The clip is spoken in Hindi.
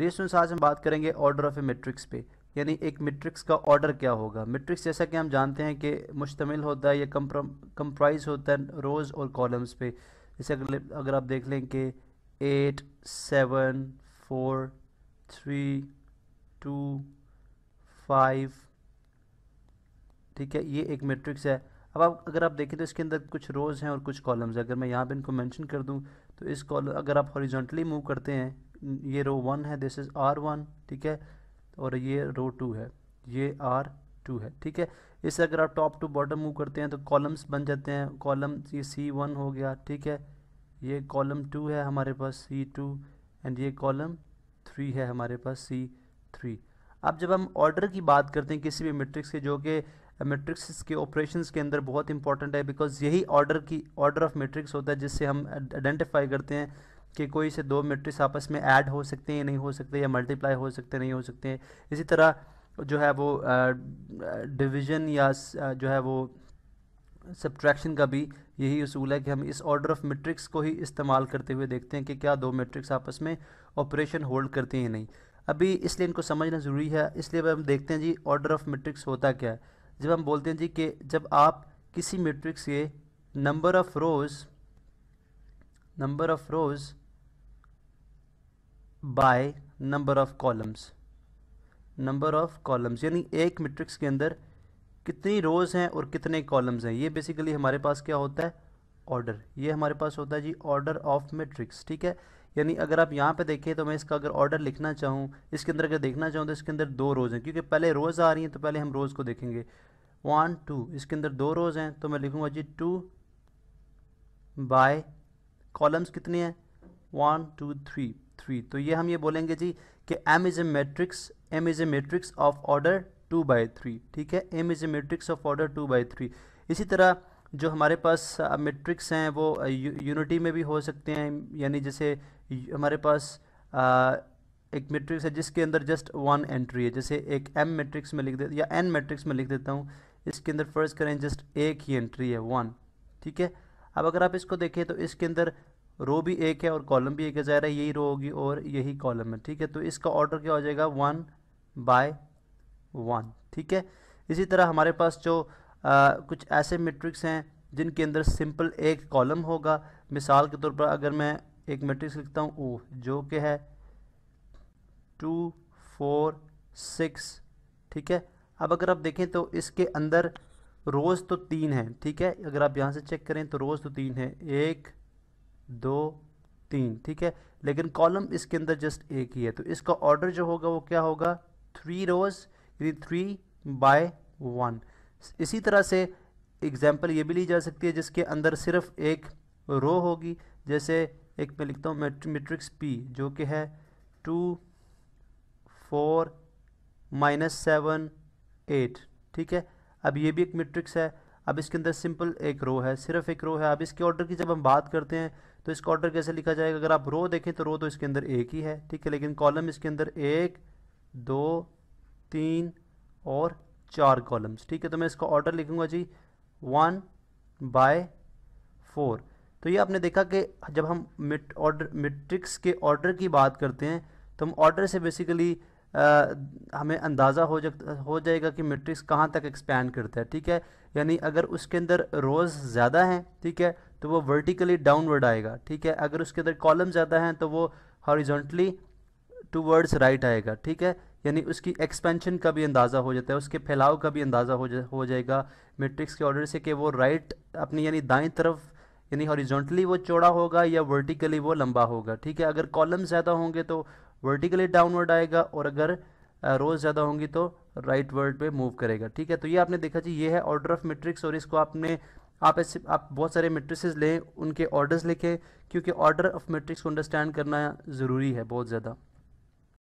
रेशंस आज हम बात करेंगे ऑर्डर ऑफ ए मेट्रिक्स पे यानी एक मेट्रिक्स का ऑर्डर क्या होगा मेट्रिक्स जैसा कि हम जानते हैं कि मुश्तमिल होता है या कंप्राइज होता है रोज़ और कॉलम्स पे जैसे अगर अगर आप देख लें कि eight seven four three two five ठीक है ये एक मेट्रिक्स है अब आप अगर आप देखें तो इसके अंदर कुछ रोज़ हैं और कुछ कॉलम्स हैं अगर मैं यहाँ पे इनको मेंशन कर दूँ तो इस कॉलम अगर आप हॉरिजॉन्टली मूव करते हैं ये रो वन है दिस इज़ आर वन ठीक है और ये रो टू है ये आर टू है ठीक है इससे अगर आप टॉप टू बॉटम मूव करते हैं तो कॉलम्स बन जाते हैं कॉलम ये सी वन हो गया ठीक है ये कॉलम टू है हमारे पास सी टू एंड ये कॉलम थ्री है हमारे पास सी थ्री अब जब हम ऑर्डर की बात करते हैं किसी भी मेट्रिक्स के जो कि मेट्रिक्स के ऑपरेशंस के अंदर बहुत इंपॉर्टेंट है बिकॉज यही ऑर्डर की ऑर्डर ऑफ मेट्रिक्स होता है जिससे हम आइडेंटिफाई करते हैं कि कोई से दो मेट्रिक्स आपस में ऐड हो सकते हैं नहीं हो सकते या मल्टीप्लाई हो सकते नहीं हो सकते हैं इसी तरह जो है वो डिवीज़न या जो है वो सब्ट्रैक्शन का भी यही असूल है कि हम इस ऑर्डर ऑफ मेट्रिक्स को ही इस्तेमाल करते हुए देखते हैं कि क्या दो मेट्रिक्स आपस में ऑपरेशन होल्ड करते हैं नहीं अभी इसलिए इनको समझना ज़रूरी है इसलिए हम देखते हैं जी ऑर्डर ऑफ मेट्रिक्स होता क्या है जब हम बोलते हैं जी कि जब आप किसी मेट्रिक्स के number of rows number of rows by number of columns number of columns यानी एक मैट्रिक्स के अंदर कितनी रोज़ हैं और कितने कॉलम्स हैं ये बेसिकली हमारे पास क्या होता है ऑर्डर ये हमारे पास होता है जी ऑर्डर ऑफ मैट्रिक्स ठीक है यानी अगर आप यहाँ पे देखें तो मैं इसका अगर ऑर्डर लिखना चाहूँ इसके अंदर अगर देखना चाहूँ तो इसके अंदर दो रोज़ हैं क्योंकि पहले रोज़ आ रही हैं तो पहले हम रोज़ को देखेंगे वन टू इसके अंदर दो रोज़ हैं तो मैं लिखूँगा जी टू बाय कॉलम्स कितने हैं वन टू थ्री थ्री तो ये हम ये बोलेंगे जी कि M is a matrix M is a matrix of order two by three ठीक है M is a matrix of order two by three इसी तरह जो हमारे पास मेट्रिक्स हैं वो यूनिटी में भी हो सकते हैं यानी जैसे हमारे पास आ, एक मेट्रिक्स है जिसके अंदर जस्ट वन एंट्री है जैसे एक एम मेट्रिक्स में लिख दे या एन मेट्रिक्स में लिख देता हूँ इसके अंदर फर्ज करें जस्ट एक ही एंट्री है वन ठीक है अब अगर आप इसको देखें तो इसके अंदर रो भी एक है और कॉलम भी एक है ज़ाहिर है यही रो होगी और यही कॉलम है ठीक है तो इसका ऑर्डर क्या हो जाएगा वन बाय वन ठीक है इसी तरह हमारे पास जो आ, कुछ ऐसे मेट्रिक्स हैं जिनके अंदर सिंपल एक कॉलम होगा मिसाल के तौर पर अगर मैं एक मेट्रिक्स लिखता हूँ ओ जो कि है टू फोर सिक्स ठीक है अब अगर आप देखें तो इसके अंदर रोज़ तो तीन है ठीक है अगर आप यहाँ से चेक करें तो रोज़ तो तीन है एक दो तीन ठीक है लेकिन कॉलम इसके अंदर जस्ट एक ही है तो इसका ऑर्डर जो होगा वो क्या होगा थ्री रोज यानी थ्री बाय वन इसी तरह से एग्जाम्पल ये भी ली जा सकती है जिसके अंदर सिर्फ एक रो होगी जैसे एक मैं लिखता हूँ मेट्रिक्स पी जो कि है two four minus seven eight ठीक है अब ये भी एक मेट्रिक्स है अब इसके अंदर सिंपल एक रो है सिर्फ एक रो है अब इसके ऑर्डर की जब हम बात करते हैं तो इसका ऑर्डर कैसे लिखा जाएगा अगर आप रो देखें तो रो तो इसके अंदर एक ही है ठीक है लेकिन कॉलम इसके अंदर एक दो तीन और चार कॉलम्स ठीक है तो मैं इसका ऑर्डर लिखूंगा जी वन बाय फोर तो ये आपने देखा कि जब हम मिट ऑर्डर मिट्रिक्स के ऑर्डर की बात करते हैं तो हम ऑर्डर से बेसिकली हमें अंदाज़ा हो जा हो जाएगा कि मैट्रिक्स कहाँ तक एक्सपैंड करता है ठीक है यानी अगर उसके अंदर रोज़ ज़्यादा हैं ठीक है तो वो वर्टिकली डाउनवर्ड आएगा ठीक है अगर उसके अंदर कॉलम ज़्यादा हैं तो वो हॉरिजॉन्टली वर्ड्स राइट आएगा ठीक है यानी उसकी एक्सपेंशन का भी अंदाज़ा हो जाता है उसके फैलाव का भी अंदाज़ा हो जा हो जाएगा मेट्रिक्स के ऑर्डर से कि वो राइट अपनी यानी दाएं तरफ यानी हॉरिजॉन्टली वो चौड़ा होगा या वर्टिकली वो लंबा होगा ठीक है अगर कॉलम ज़्यादा होंगे तो वर्टिकली डाउनवर्ड आएगा और अगर रोज ज़्यादा होंगी तो राइट वर्ड पे मूव करेगा ठीक है तो ये आपने देखा जी ये है ऑर्डर ऑफ मेट्रिक्स और इसको आपने आप ऐसे आप बहुत सारे मेट्रिसेस लें उनके ऑर्डर्स लिखें क्योंकि ऑर्डर ऑफ मेट्रिक्स को अंडरस्टैंड करना ज़रूरी है बहुत ज़्यादा